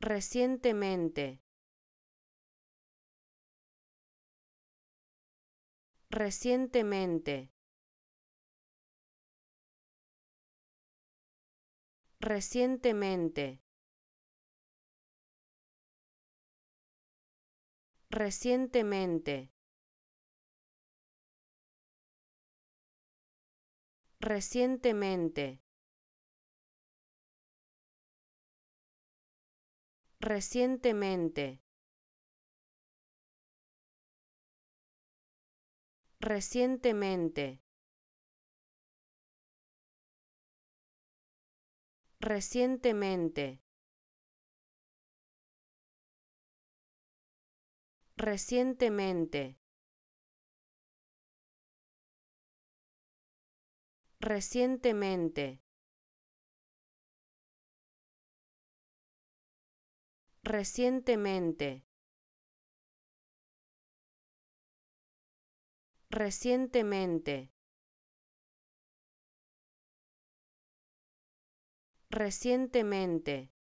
recientemente recientemente recientemente recientemente recientemente recientemente recientemente recientemente recientemente recientemente recientemente recientemente recientemente